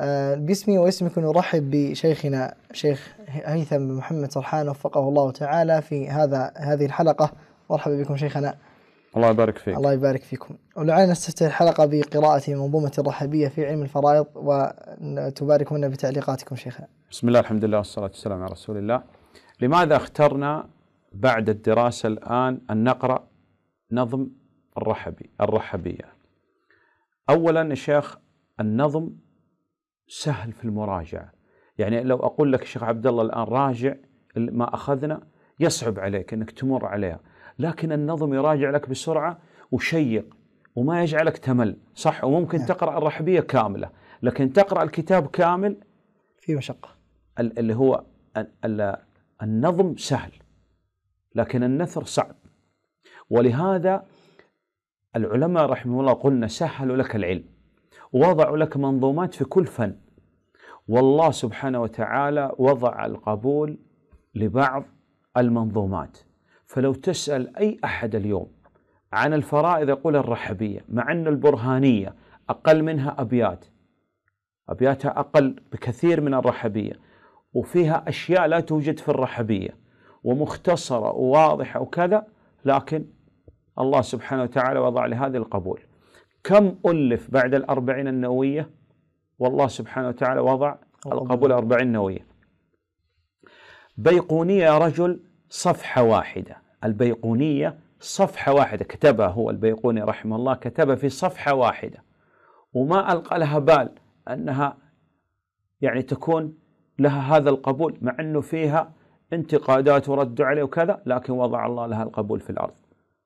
آه، باسمي واسمك نرحب بشيخنا شيخ هيثم بن محمد سرحان وفقه الله تعالى في هذا هذه الحلقة مرحبا بكم شيخنا الله يبارك فيك الله يبارك فيكم ولعلنا نستفتح الحلقة بقراءة منظومة الرحبية في علم الفرائض وتباركون بتعليقاتكم شيخنا بسم الله الحمد لله والصلاة والسلام على رسول الله لماذا اخترنا بعد الدراسة الآن أن نقرأ نظم الرحبي الرحبية أولا شيخ النظم سهل في المراجعه يعني لو اقول لك شيخ عبد الله الان راجع ما اخذنا يصعب عليك انك تمر عليها لكن النظم يراجع لك بسرعه وشيق وما يجعلك تمل صح وممكن نعم. تقرا الرحبيه كامله لكن تقرا الكتاب كامل في مشقه اللي هو النظم سهل لكن النثر صعب ولهذا العلماء رحمه الله قلنا سهلوا لك العلم وضعوا لك منظومات في كل فن والله سبحانه وتعالى وضع القبول لبعض المنظومات فلو تسأل أي أحد اليوم عن الفرائض يقول الرحبية مع أن البرهانية أقل منها أبيات أبياتها أقل بكثير من الرحبية وفيها أشياء لا توجد في الرحبية ومختصرة وواضحة وكذا لكن الله سبحانه وتعالى وضع لهذه القبول كم ألف بعد الأربعين النووية والله سبحانه وتعالى وضع القبول الأربعين النووية بيقونية يا رجل صفحة واحدة البيقونية صفحة واحدة كتبها هو البيقوني رحمه الله كتبها في صفحة واحدة وما ألقى لها بال أنها يعني تكون لها هذا القبول مع أنه فيها انتقادات ورد عليه وكذا لكن وضع الله لها القبول في الأرض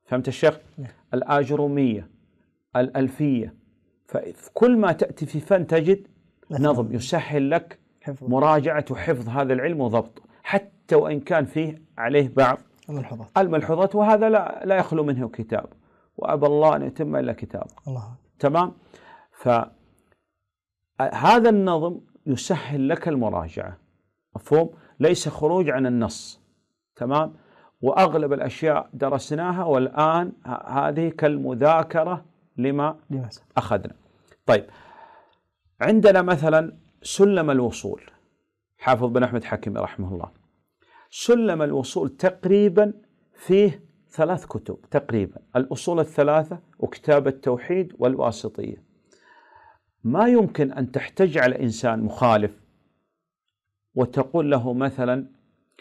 فهمت الشيخ؟ نعم. الآجرومية الألفية فكل ما تأتي في فن تجد نظم يسهل لك مراجعة وحفظ هذا العلم وضبطه حتى وإن كان فيه عليه بعض الملحوظات الملحوظات وهذا لا لا يخلو منه كتاب وأبى الله أن يتم إلا كتاب الله تمام فهذا النظم يسهل لك المراجعة مفهوم ليس خروج عن النص تمام وأغلب الأشياء درسناها والآن هذه كالمذاكرة لما أخذنا طيب عندنا مثلا سلم الوصول حافظ بن أحمد حكيم رحمه الله سلم الوصول تقريبا فيه ثلاث كتب تقريبا الأصول الثلاثة وكتاب التوحيد والواسطية ما يمكن أن تحتج على إنسان مخالف وتقول له مثلا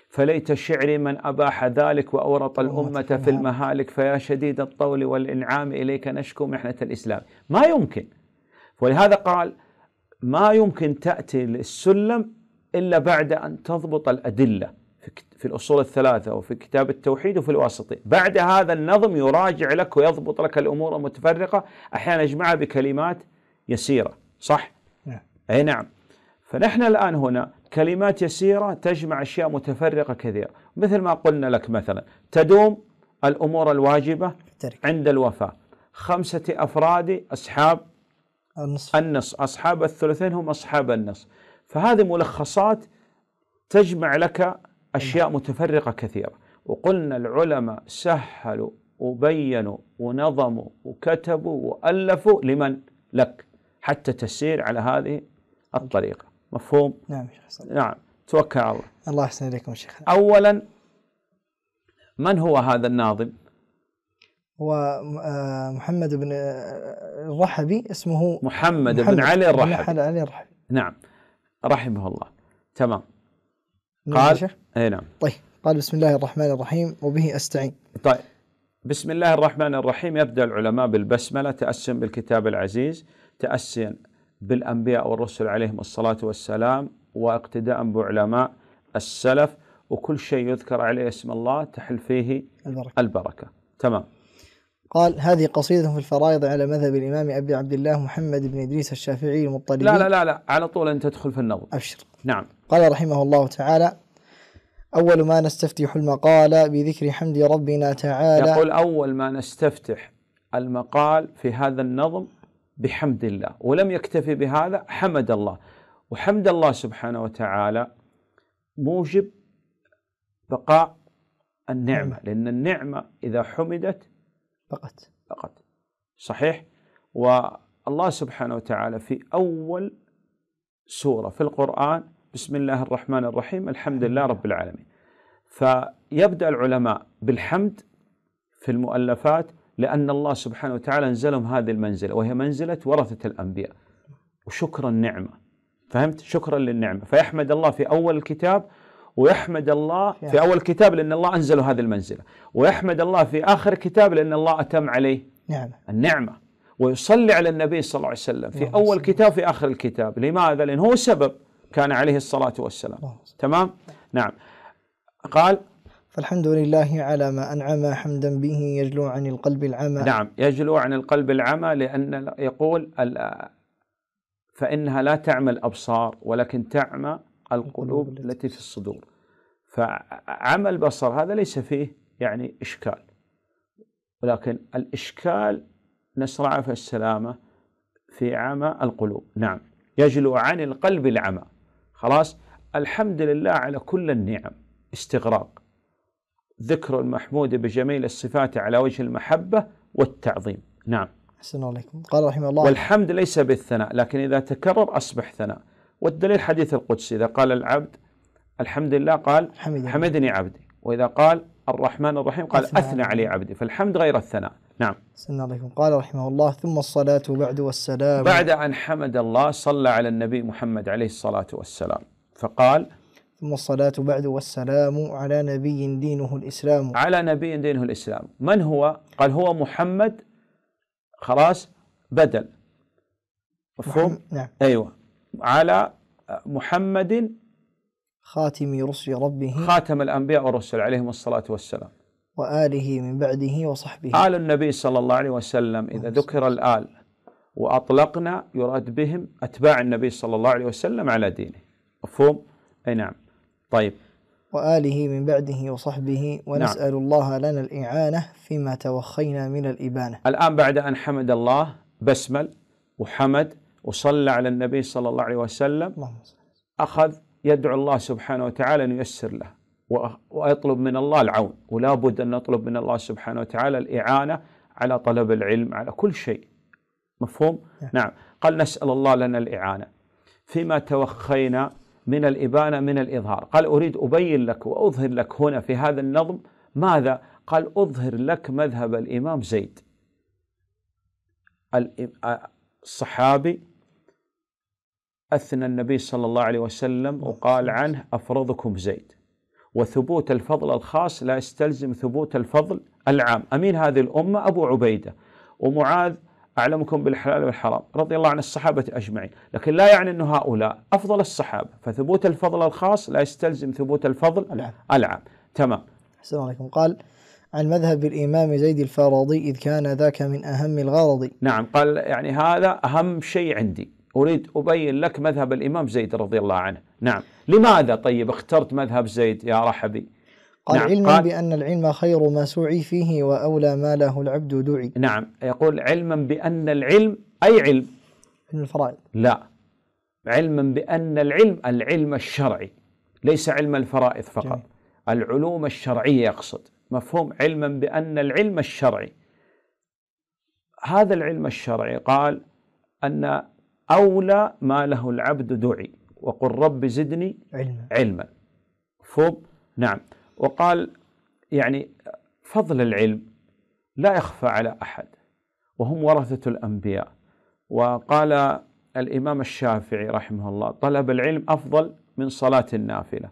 فليت شعري من أباح ذلك وأورط الأمة في المهالك فيا شديد الطول والإنعام إليك نشكو محنة الإسلام ما يمكن ولهذا قال ما يمكن تأتي للسلم إلا بعد أن تضبط الأدلة في الأصول الثلاثة وفي كتاب التوحيد وفي الواسطي بعد هذا النظم يراجع لك ويضبط لك الأمور المتفرقة أحيانا يجمعها بكلمات يسيرة صح؟ نعم. أي نعم فنحن الآن هنا كلمات يسيرة تجمع أشياء متفرقة كثيرة مثل ما قلنا لك مثلا تدوم الأمور الواجبة عند الوفاة خمسة أفراد أصحاب النصف. النص أصحاب الثلثين هم أصحاب النص فهذه ملخصات تجمع لك أشياء متفرقة كثيرة وقلنا العلماء سهلوا وبينوا ونظموا وكتبوا وألفوا لمن لك حتى تسير على هذه الطريقة مفهوم؟ نعم شيخ نعم توكل على الله الله يحسن اليكم شيخ اولا من هو هذا الناظم؟ هو آه، محمد بن آه، الرحبي اسمه محمد, محمد بن علي الرحبي بن علي الرحبي نعم رحمه الله تمام نعم قال اي نعم طيب قال بسم الله الرحمن الرحيم وبه استعين طيب بسم الله الرحمن الرحيم يبدا العلماء بالبسمله تاسيا بالكتاب العزيز تاسيا بالأنبياء والرسل عليهم الصلاة والسلام واقتداء بعلماء السلف وكل شيء يذكر عليه اسم الله تحل فيه البركة, البركة. تمام قال هذه قصيدة في الفرائض على مذهب الإمام أبي عبد الله محمد بن إدريس الشافعي المطلبي لا لا لا لا على طول أنت تدخل في النظم أبشر نعم قال رحمه الله تعالى أول ما نستفتح المقال بذكر حمد ربنا تعالى يقول أول ما نستفتح المقال في هذا النظم بحمد الله ولم يكتفي بهذا حمد الله وحمد الله سبحانه وتعالى موجب بقاء النعمة لأن النعمة إذا حمدت بقت بقت صحيح والله سبحانه وتعالى في أول سورة في القرآن بسم الله الرحمن الرحيم الحمد لله رب العالمين فيبدأ العلماء بالحمد في المؤلفات لأن الله سبحانه وتعالى أنزلهم هذه المنزلة وهي منزلة ورثة الأنبياء وشكر النعمة فهمت شكرا للنعمة فيحمد الله في أول الكتاب ويحمد الله في أول الكتاب لأن الله أنزله هذه المنزلة ويحمد الله في آخر كتاب لأن الله أتم عليه نعم. النعمة ويصلي على النبي صلى الله عليه وسلم في أول كتاب في آخر الكتاب لماذا؟ لأنه هو سبب كان عليه الصلاة والسلام تمام؟ نعم قال الحمد لله على ما أنعم حمدا به يجلو عن القلب العمى نعم يجلو عن القلب العمى لأن يقول فإنها لا تعمى الأبصار ولكن تعمى القلوب التي في الصدور فعمى البصر هذا ليس فيه يعني إشكال ولكن الإشكال نسرع في السلامة في عمى القلوب نعم يجلو عن القلب العمى خلاص الحمد لله على كل النعم استغراق ذكر المحمود بجميل الصفات على وجه المحبة والتعظيم نعم أحسن عليكم قال رحمه الله والحمد ليس بالثناء لكن إذا تكرر أصبح ثناء والدليل حديث القدس إذا قال العبد الحمد لله قال حمدني, حمدني عبدي وإذا قال الرحمن الرحيم قال أثنى, أثنى علي عبدي فالحمد غير الثناء نعم سنة عليكم قال رحمه الله ثم الصلاة بعد والسلام بعد أن حمد الله صلى على النبي محمد عليه الصلاة والسلام فقال ثم الصلاة بعد والسلام على نبي دينه الإسلام على نبي دينه الإسلام من هو؟ قال هو محمد خلاص بدل مفهوم؟ نعم أيوة على محمد خاتم رسل ربه خاتم الأنبياء والرسل عليهم الصلاة والسلام وآله من بعده وصحبه آل النبي صلى الله عليه وسلم إذا نعم. ذكر الآل وأطلقنا يراد بهم أتباع النبي صلى الله عليه وسلم على دينه مفهوم؟ أي نعم طيب وآله من بعده وصحبه نعم. ونسأل نعم. الله لنا الإعانة فيما توخينا من الإبانة الآن بعد أن حمد الله بسمل وحمد وصلى على النبي صلى الله عليه وسلم أخذ يدعو الله سبحانه وتعالى أن ييسر له ويطلب من الله العون ولا بد أن نطلب من الله سبحانه وتعالى الإعانة على طلب العلم على كل شيء مفهوم؟ نعم, نعم. قال نسأل الله لنا الإعانة فيما توخينا من الإبانة من الإظهار قال أريد أبين لك وأظهر لك هنا في هذا النظم ماذا قال أظهر لك مذهب الإمام زيد الصحابي أثنى النبي صلى الله عليه وسلم وقال عنه أفرضكم زيد وثبوت الفضل الخاص لا يستلزم ثبوت الفضل العام أمين هذه الأمة أبو عبيدة ومعاذ أعلمكم بالحلال والحرام رضي الله عن الصحابة أجمعين لكن لا يعني أن هؤلاء أفضل الصحابة فثبوت الفضل الخاص لا يستلزم ثبوت الفضل العام, العام. تمام السلام عليكم قال عن مذهب الإمام زيد الفارضي إذ كان ذاك من أهم الغرض نعم قال يعني هذا أهم شيء عندي أريد أبين لك مذهب الإمام زيد رضي الله عنه نعم لماذا طيب اخترت مذهب زيد يا رحبي قال نعم علما قال بأن العلم خير ما سعي فيه وأولى ما له العبد دعي نعم يقول علما بأن العلم أي علم علم الفرائض لا علما بأن العلم العلم الشرعي ليس علم الفرائض فقط جميل. العلوم الشرعية يقصد مفهوم علما بأن العلم الشرعي هذا العلم الشرعي قال أن أولى ما له العبد دعي وقل رب زدني علما علما فوب نعم وقال يعني فضل العلم لا يخفى على احد وهم ورثه الانبياء وقال الامام الشافعي رحمه الله طلب العلم افضل من صلاه النافله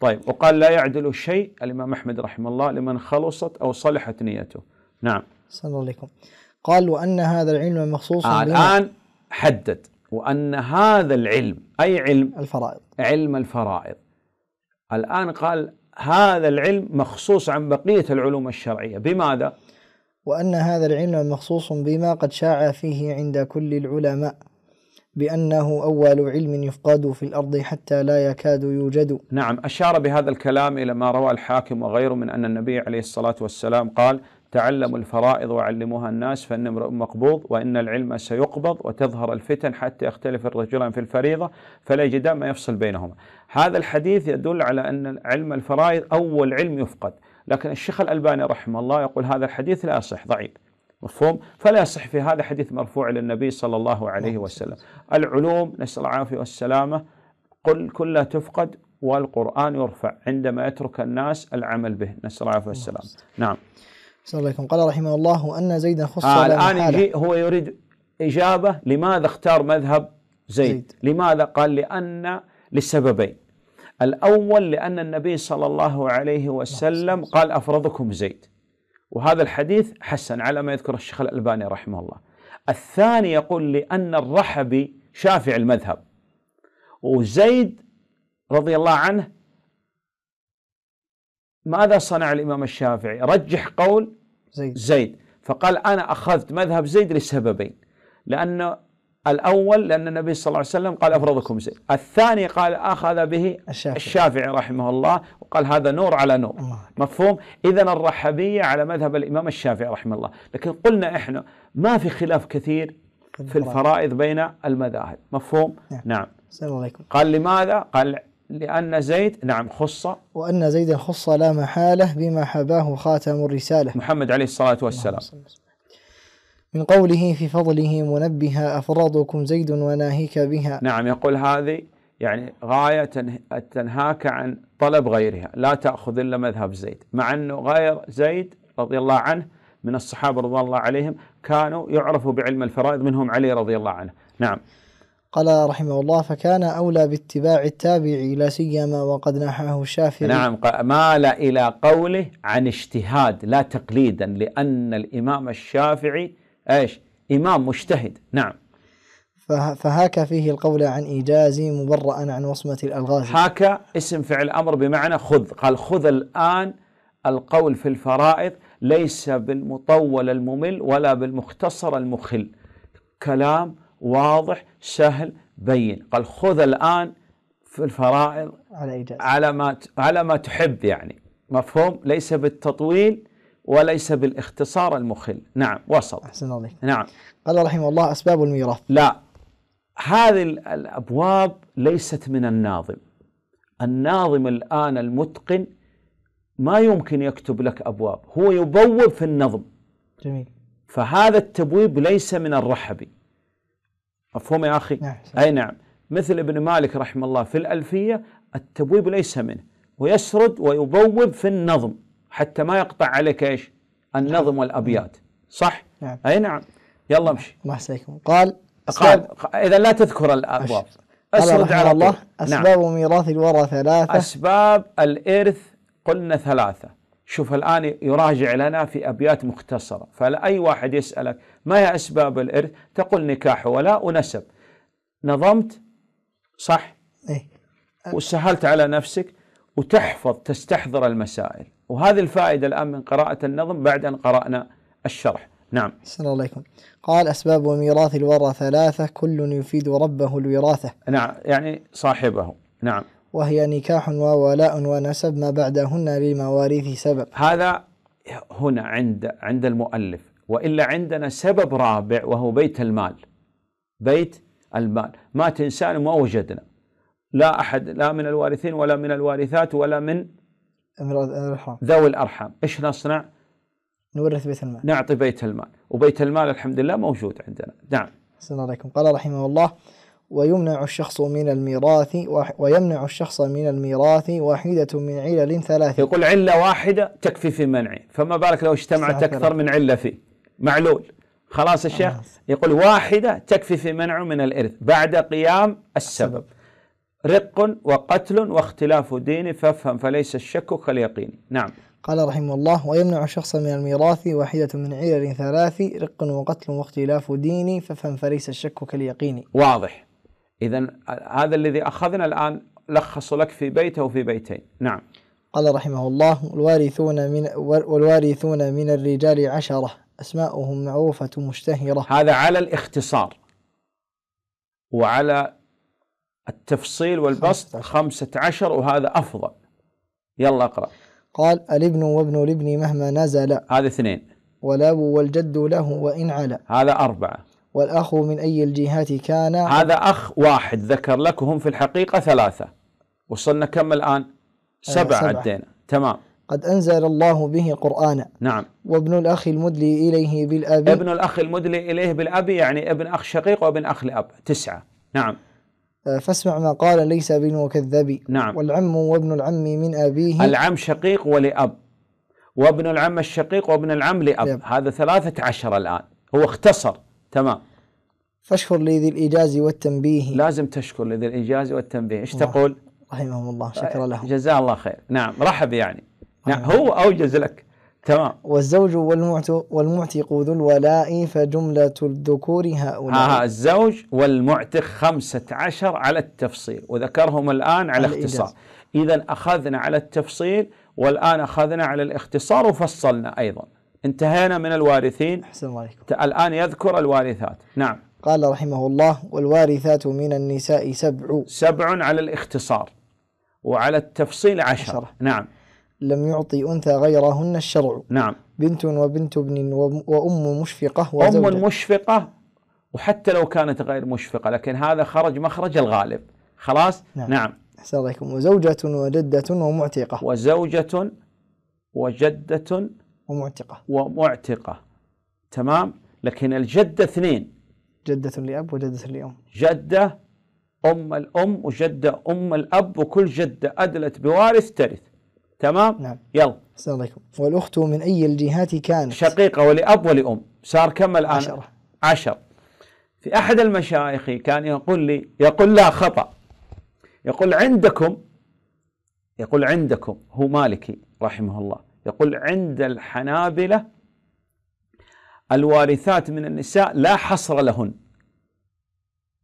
طيب وقال لا يعدل شيء الامام احمد رحمه الله لمن خلصت او صلحت نيته نعم صلى الله عليكم قال وان هذا العلم مخصوص آه الان حدد وان هذا العلم اي علم الفرائض علم الفرائض الان قال هذا العلم مخصوص عن بقية العلوم الشرعية بماذا؟ وأن هذا العلم مخصوص بما قد شاع فيه عند كل العلماء بأنه أول علم يفقد في الأرض حتى لا يكاد يوجد نعم أشار بهذا الكلام إلى ما روى الحاكم وغيره من أن النبي عليه الصلاة والسلام قال تعلموا الفرائض وعلموها الناس فإن امرؤ مقبوض وإن العلم سيقبض وتظهر الفتن حتى يختلف الرجلان في الفريضة فلا يجدان ما يفصل بينهما هذا الحديث يدل على أن علم الفرائض أول علم يفقد لكن الشيخ الألباني رحمه الله يقول هذا الحديث لا يصح ضعيف مفهوم فلا يصح في هذا حديث مرفوع للنبي صلى الله عليه نعم، وسلم العلوم نسأل العافية والسلامة قل كلها تفقد والقرآن يرفع عندما يترك الناس العمل به نسأل العافية نعم. والسلامه. نعم صلى الله عليكم قال رحمه الله أن زيدا خص آه الآن يجي هو يريد إجابة لماذا اختار مذهب زيد, زيد. لماذا قال لأن لسببين الأول لأن النبي صلى الله عليه وسلم قال أفرضكم زيد وهذا الحديث حسن على ما يذكر الشيخ الألباني رحمه الله الثاني يقول لأن الرحبي شافع المذهب وزيد رضي الله عنه ماذا صنع الإمام الشافعي رجح قول زيد, زيد فقال أنا أخذت مذهب زيد لسببين لأن الأول لأن النبي صلى الله عليه وسلم قال أفرضكم زيد الثاني قال أخذ به الشافعي, الشافعي رحمه الله وقال هذا نور على نور الله. مفهوم إذا الرحبية على مذهب الإمام الشافعي رحمه الله لكن قلنا إحنا ما في خلاف كثير في الفرائض بين المذاهب مفهوم نعم, نعم. عليكم قال لماذا قال لأن زيد نعم خص وأن زيد خص لا محالة بما حباه خاتم الرسالة محمد عليه الصلاة والسلام من قوله في فضله منبها أفرادكم زيد وناهيك بها نعم يقول هذه يعني غاية تنهاك عن طلب غيرها لا تأخذ إلا مذهب زيد مع أنه غير زيد رضي الله عنه من الصحابة رضي الله عليهم كانوا يعرفوا بعلم الفرائض منهم علي رضي الله عنه نعم قال رحمه الله فكان أولى باتباع التابع لا سيما وقد نحاه الشافعي نعم مال إلى قوله عن اجتهاد لا تقليدا لأن الإمام الشافعي ايش إمام مجتهد نعم فهاك فيه القول عن إيجازي مبرأ عن وصمة الألغاز هاك اسم فعل أمر بمعنى خذ قال خذ الآن القول في الفرائض ليس بالمطول الممل ولا بالمختصر المخل كلام واضح سهل بين قال خذ الآن في الفرائض على إيجاز على ما على ما تحب يعني مفهوم ليس بالتطويل وليس بالاختصار المخل نعم وصل أحسن الله نعم قال رحمه الله أسباب الميراث لا هذه الأبواب ليست من الناظم الناظم الآن المتقن ما يمكن يكتب لك أبواب هو يبوب في النظم جميل فهذا التبويب ليس من الرحبي مفهوم يا أخي نعم أي نعم مثل ابن مالك رحمه الله في الألفية التبويب ليس منه ويسرد ويبوب في النظم حتى ما يقطع عليك ايش؟ النظم نعم. والابيات صح؟ نعم اي نعم يلا امشي ما عليكم قال قال اذا لا تذكر الابواب اسرد على الله نعم. اسباب نعم. ميراث الورى ثلاثه اسباب الارث قلنا ثلاثه شوف الان يراجع لنا في ابيات مختصره فاي واحد يسالك ما هي اسباب الارث؟ تقول نكاح ولاء ونسب نظمت صح؟ ايه وسهلت على نفسك وتحفظ تستحضر المسائل وهذه الفائدة الآن من قراءة النظم بعد أن قرأنا الشرح نعم السلام الله عليكم قال أسباب وميراث الورى ثلاثة كل يفيد ربه الوراثة نعم يعني صاحبه نعم وهي نكاح وولاء ونسب ما بعدهن للمواريث سبب هذا هنا عند عند المؤلف وإلا عندنا سبب رابع وهو بيت المال بيت المال مات إنسان وما وجدنا لا أحد لا من الوارثين ولا من الوارثات ولا من الأرحام ذوي الأرحام إيش نصنع؟ نورث بيت المال نعطي بيت المال وبيت المال الحمد لله موجود عندنا نعم السلام عليكم قال رحمه الله ويمنع الشخص من الميراث ويمنع الشخص من الميراث واحدة من علل ثلاثة يقول علة واحدة تكفي في منعه فما بالك لو اجتمعت أكثر من علة فيه معلول خلاص الشيخ يقول واحدة تكفي في منعه من الإرث بعد قيام السبب, السبب. رق وقتل واختلاف دين فافهم فليس الشك كاليقين نعم قال رحمه الله ويمنع شخصا من الميراث واحدة من علل ثلاث رق وقتل واختلاف دين فافهم فليس الشك كاليقين واضح إذا هذا الذي أخذنا الآن لخص لك في بيته وفي بيتين نعم قال رحمه الله والوارثون من والوارثون من الرجال عشرة أسماؤهم معروفة مشتهرة هذا على الاختصار وعلى التفصيل والبسط خمسة عشر وهذا أفضل يلا اقرأ قال الابن وابن الابن مهما نزل هذا اثنين والاب والجد له وإن على هذا أربعة والأخ من أي الجهات كان هذا أخ واحد ذكر لك وهم في الحقيقة ثلاثة وصلنا كم الآن آه، سبعة سبعة. عدينا تمام قد أنزل الله به قرآنا نعم وابن الأخ المدلي إليه بالأب ابن الأخ المدلي إليه بالأب يعني ابن أخ شقيق وابن أخ لأب تسعة نعم فاسمع ما قال ليس وكذبي نعم والعم وابن العم من أبيه العم شقيق ولأب وابن العم الشقيق وابن العم لأب يب. هذا ثلاثة عشر الآن هو اختصر تمام فاشكر لذي الإيجاز والتنبيه لازم تشكر لذي الإيجاز والتنبيه إيش تقول رحمهم الله شكر لهم جزاه الله خير نعم رحب يعني نعم هو أوجز لك تمام والزوج والمعت والمعتق ذو الولاء فجملة الذكور هؤلاء ها آه، آه، الزوج والمعتق خمسة عشر على التفصيل وذكرهم الآن على اختصار إذا أخذنا على التفصيل والآن أخذنا على الاختصار وفصلنا أيضا انتهينا من الوارثين أحسن الله عليكم الآن يذكر الوارثات نعم قال رحمه الله والوارثات من النساء سبع سبع على الاختصار وعلى التفصيل عشر, عشر. نعم لم يعطي أنثى غيرهن الشرع نعم بنت وبنت ابن وأم مشفقة وزوجة أم مشفقة وحتى لو كانت غير مشفقة لكن هذا خرج مخرج الغالب خلاص نعم, نعم. أحسن عليكم وزوجة وجدة ومعتقة وزوجة وجدة ومعتقة ومعتقة تمام لكن الجدة اثنين جدة لأب وجدة لأم جدة أم الأم وجدة أم الأب وكل جدة أدلت بوارث ترث تمام نعم يلا السلام عليكم والأخت من أي الجهات كانت شقيقة ولأب ولأم صار كم الآن عشرة عشر في أحد المشايخ كان يقول لي يقول لا خطأ يقول عندكم يقول عندكم هو مالكي رحمه الله يقول عند الحنابلة الوارثات من النساء لا حصر لهن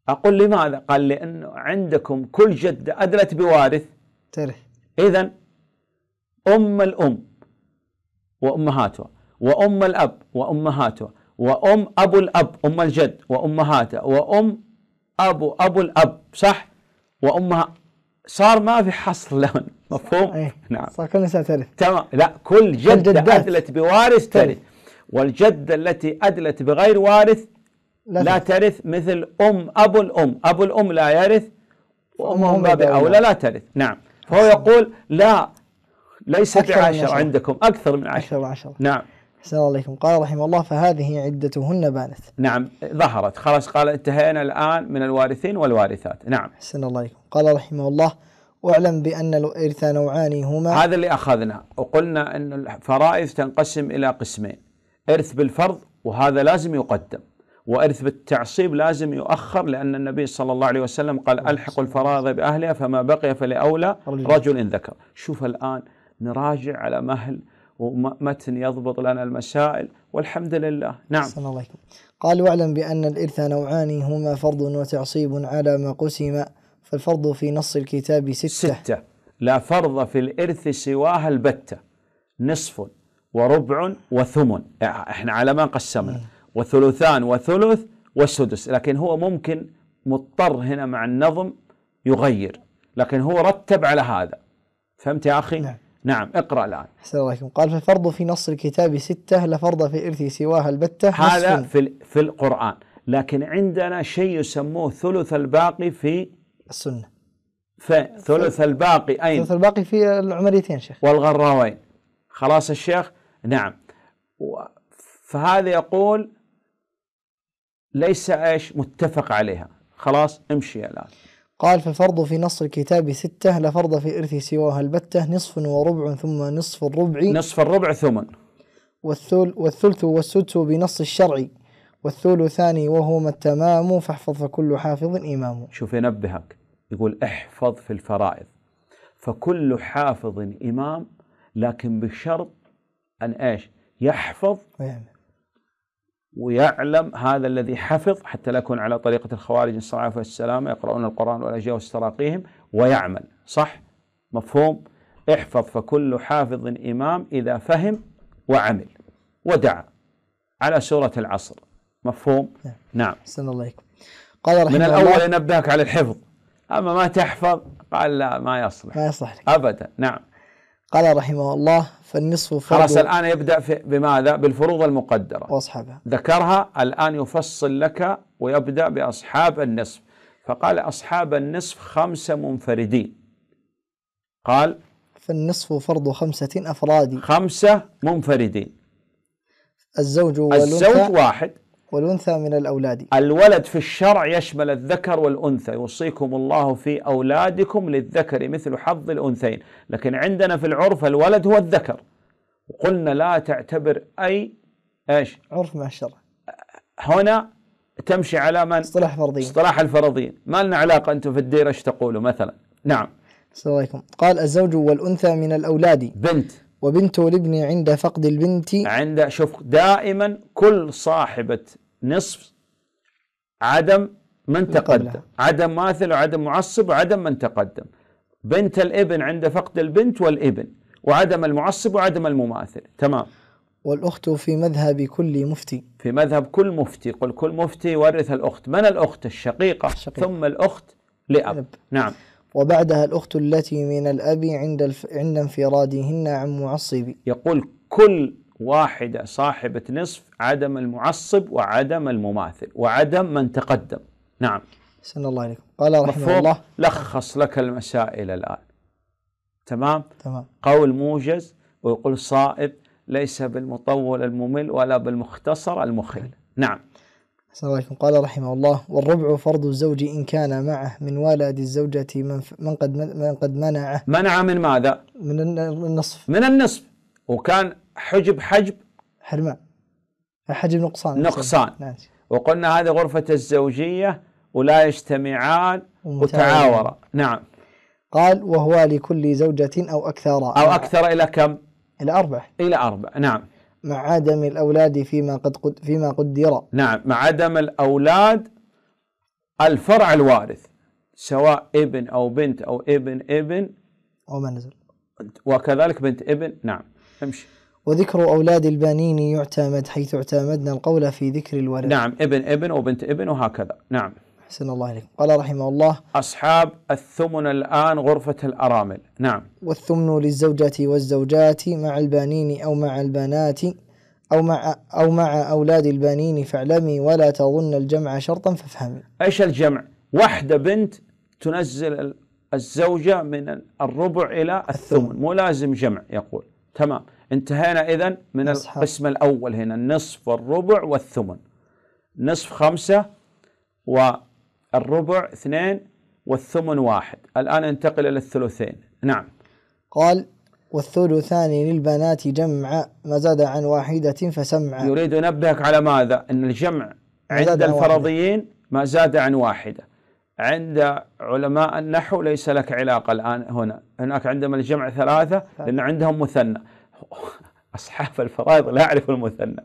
أقول لماذا قال لأنه عندكم كل جدة أدلت بوارث ترث إذا أم الأم وأمهاتها وأم الأب وأمهاته وأم أبو الأب أم الجد وأمهاته وأم أبو أبو الأب صح وأمها صار ما في حصر لهم مفهوم؟ أيه. نعم صار كل نساء ترث تمام لا كل جدة أدلت بوارث ترث والجدة التي أدلت بغير وارث لا, لا ترث مثل أم أبو الأم أبو الأم لا يرث وأمهم باب أولى لا ترث نعم فهو يقول لا ليس عشر عندكم أكثر من عشر أكثر من عشرة نعم أحسن الله عليكم قال رحمه الله فهذه عدتهن بانت نعم ظهرت خلاص قال انتهينا الآن من الوارثين والوارثات نعم أحسن الله عليكم قال رحمه الله واعلم بأن الإرث نوعان هما هذا اللي أخذنا وقلنا أن الفرائض تنقسم إلى قسمين إرث بالفرض وهذا لازم يقدم وإرث بالتعصيب لازم يؤخر لأن النبي صلى الله عليه وسلم قال ألحق الفرائض بأهلها فما بقي فلأولى رجل إن ذكر شوف الآن نراجع على مهل ومتن يضبط لنا المسائل والحمد لله نعم صلى الله عليكم قال واعلم بأن الإرث نوعان هما فرض وتعصيب على ما قسم فالفرض في نص الكتاب ستة ستة لا فرض في الإرث سواها البتة نصف وربع وثمن احنا على ما قسمنا وثلثان وثلث وسدس لكن هو ممكن مضطر هنا مع النظم يغير لكن هو رتب على هذا فهمت يا أخي؟ نعم. نعم اقرأ الآن أحسن الله عليكم قال فالفرض في نص الكتاب ستة لفرض في إرث سواها البتة هذا في, في القرآن لكن عندنا شيء يسموه ثلث الباقي في السنة فثلث الباقي أين ثلث الباقي في العمريتين شيخ والغراوين خلاص الشيخ نعم فهذا يقول ليس ايش متفق عليها خلاص امشي الآن قال فالفرض في نص الكتاب ستة لا فرض في إرث سواها البتة نصف وربع ثم نصف الربع نصف الربع ثمن والثل والثلث والسدس بنص الشرع والثول ثاني وهما التمام فاحفظ فكل حافظ إمام شوف ينبهك يقول احفظ في الفرائض فكل حافظ إمام لكن بشرط أن إيش يحفظ ويعمل ويعلم هذا الذي حفظ حتى لا يكون على طريقة الخوارج الله عليه وسلم يقرؤون القرآن والأجيال واستراقيهم ويعمل صح مفهوم احفظ فكل حافظ إمام إذا فهم وعمل ودعا على سورة العصر مفهوم نعم, نعم. سن الله يكم. قال رحمه من الأول نبدأك ينبهك على الحفظ أما ما تحفظ قال لا ما يصلح ما يصلح لك. أبدا نعم قال رحمه الله فالنصف فرض خلاص الآن يبدأ في بماذا؟ بالفروض المقدرة وأصحابها ذكرها الآن يفصل لك ويبدأ بأصحاب النصف فقال أصحاب النصف خمسة منفردين قال فالنصف فرض خمسة أفراد خمسة منفردين الزوج والأنثى الزوج واحد والأنثى من الأولاد الولد في الشرع يشمل الذكر والأنثى يوصيكم الله في أولادكم للذكر مثل حظ الأنثين لكن عندنا في العرف الولد هو الذكر وقلنا لا تعتبر أي إيش عرف مع الشرع هنا تمشي على من اصطلاح فرضيين اصطلاح الفرضيين ما لنا علاقة أنتم في الديرة ايش تقولوا مثلا نعم عليكم قال الزوج والأنثى من الأولاد بنت وبنت الابن عند فقد البنت عند شوف دائما كل صاحبة نصف عدم من تقدم عدم ماثل وعدم معصب وعدم من تقدم بنت الابن عند فقد البنت والابن وعدم المعصب وعدم المماثل تمام والأخت في مذهب كل مفتي في مذهب كل مفتي قل كل مفتي يورث الأخت من الأخت الشقيقة, الشقيقة. ثم الأخت لأب أب. نعم وبعدها الأخت التي من الأب عند الف... عند انفرادهن عن معصب يقول كل واحدة صاحبة نصف عدم المعصب وعدم المماثل وعدم من تقدم نعم سن الله عليكم قال رحمه الله لخص لك المسائل الآن تمام تمام قول موجز ويقول صائب ليس بالمطول الممل ولا بالمختصر المخل نعم الله عليكم قال رحمه الله والربع فرض الزوج إن كان معه من والد الزوجة من, ف... من قد من قد منعه منع من ماذا؟ من النصف من النصف وكان حجب حجب حرمان حجب نقصان نقصان نعم. وقلنا هذه غرفة الزوجية ولا يجتمعان وتعاورا نعم قال وهو لكل زوجة أو أكثر أو أكثر إلى كم؟ إلى أربع إلى أربع نعم مع عدم الأولاد فيما قد, قد فيما قدر نعم مع عدم الأولاد الفرع الوارث سواء ابن أو بنت أو ابن ابن أو ما نزل وكذلك بنت ابن نعم امشي وذكر أولاد البنين يعتمد حيث اعتمدنا القول في ذكر الولد نعم ابن ابن وبنت ابن وهكذا نعم أحسن الله عليك قال رحمه الله أصحاب الثمن الآن غرفة الأرامل نعم والثمن للزوجة والزوجات مع البنين أو مع البنات أو مع أو مع أولاد البنين فاعلمي ولا تظن الجمع شرطا فافهمي. إيش الجمع؟ واحدة بنت تنزل الزوجة من الربع إلى الثمن مو لازم جمع يقول تمام انتهينا إذا من القسم الأول هنا النصف والربع والثمن نصف خمسة والربع اثنين والثمن واحد الآن انتقل إلى الثلثين نعم قال والثلثان للبنات جمع ما زاد عن واحدة فسمع يريد أنبهك على ماذا أن الجمع عند الفرضيين ما زاد عن واحدة عند علماء النحو ليس لك علاقة الآن هنا هناك عندما الجمع ثلاثة لأن عندهم مثنى اصحاب الفرائض لا يعرفوا المثنى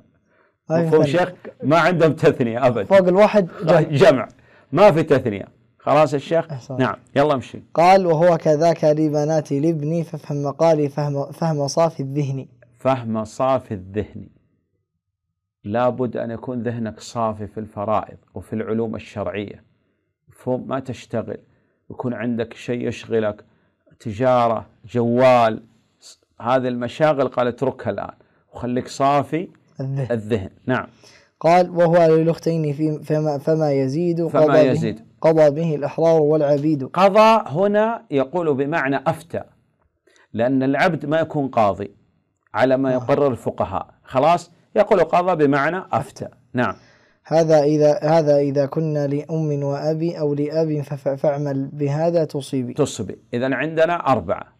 مفهوم شيخ ما عندهم تثنيه ابدا فوق الواحد آه، جمع, جمع. ما في تثنيه خلاص الشيخ أحسن. نعم يلا امشي قال وهو كذاك لبناتي لابني فافهم مقالي فهم فهم صافي الذهن فهم صافي الذهن لابد ان يكون ذهنك صافي في الفرائض وفي العلوم الشرعيه مفهوم ما تشتغل يكون عندك شيء يشغلك تجاره جوال هذه المشاغل قال اتركها الآن وخليك صافي الذهن, الذهن. نعم قال وهو للأختين في فما, فما يزيد فما قضى يزيد به قضى به الأحرار والعبيد قضى هنا يقول بمعنى أفتى لأن العبد ما يكون قاضي على ما آه. يقرر الفقهاء خلاص يقول قضى بمعنى أفتى نعم هذا إذا هذا إذا كنا لأم وأبي أو لأب فاعمل بهذا تصيبي تصيبي إذا عندنا أربعة